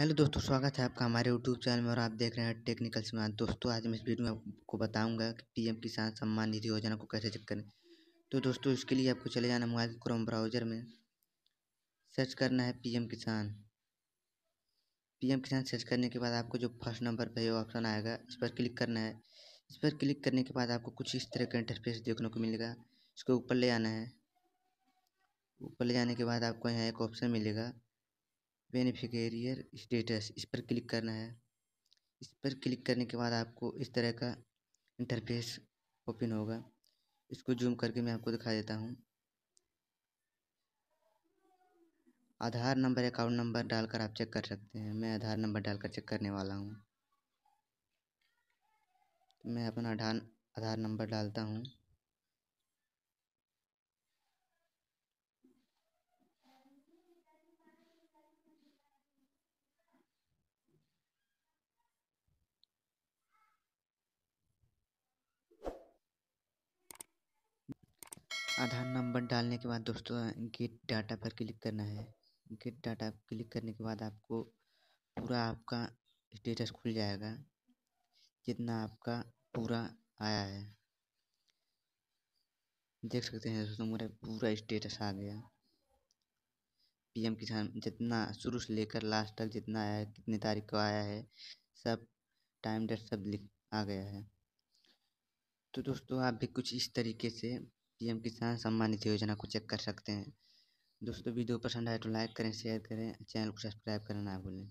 hello दोस्तों स्वागत है आपका हमारे यूट्यूब चैनल में और आप देख रहे हैं टेक्निकल सीमा दोस्तों आज मैं इस वीडियो में आपको बताऊंगा कि पीएम किसान सम्मान निधि योजना को कैसे चेक करें तो दोस्तों इसके लिए आपको चले जाना मोबाइल के क्रोम ब्राउज़र में सर्च करना है पीएम किसान पीएम किसान सर्च करने के बाद आपको जो फर्स्ट नंबर पर ऑप्शन आएगा इस पर क्लिक करना है इस पर क्लिक करने के बाद आपको कुछ इस तरह का इंटरफेस देखने को मिलेगा इसको ऊपर ले आना है ऊपर ले जाने के बाद आपको यहाँ एक ऑप्शन मिलेगा बेनिफिकेरियर स्टेटस इस पर क्लिक करना है इस पर क्लिक करने के बाद आपको इस तरह का इंटरफेस ओपन होगा इसको जूम करके मैं आपको दिखा देता हूँ आधार नंबर अकाउंट नंबर डालकर आप चेक कर सकते हैं मैं आधार नंबर डालकर चेक करने वाला हूँ मैं अपना आधार आधार नंबर डालता हूँ आधार नंबर डालने के बाद दोस्तों गेट डाटा पर क्लिक करना है गेट डाटा क्लिक करने के बाद आपको पूरा आपका स्टेटस खुल जाएगा जितना आपका पूरा आया है देख सकते हैं दोस्तों मेरा पूरा स्टेटस आ गया पीएम किसान जितना शुरू से लेकर लास्ट तक जितना आया है कितनी तारीख को आया है सब टाइम डेट सब लिख आ गया है तो दोस्तों आप भी कुछ इस तरीके से पीएम किसान सम्मान निधि योजना को चेक कर सकते हैं दोस्तों वीडियो पसंद आए तो लाइक करें शेयर करें चैनल को सब्सक्राइब करना ना भूलें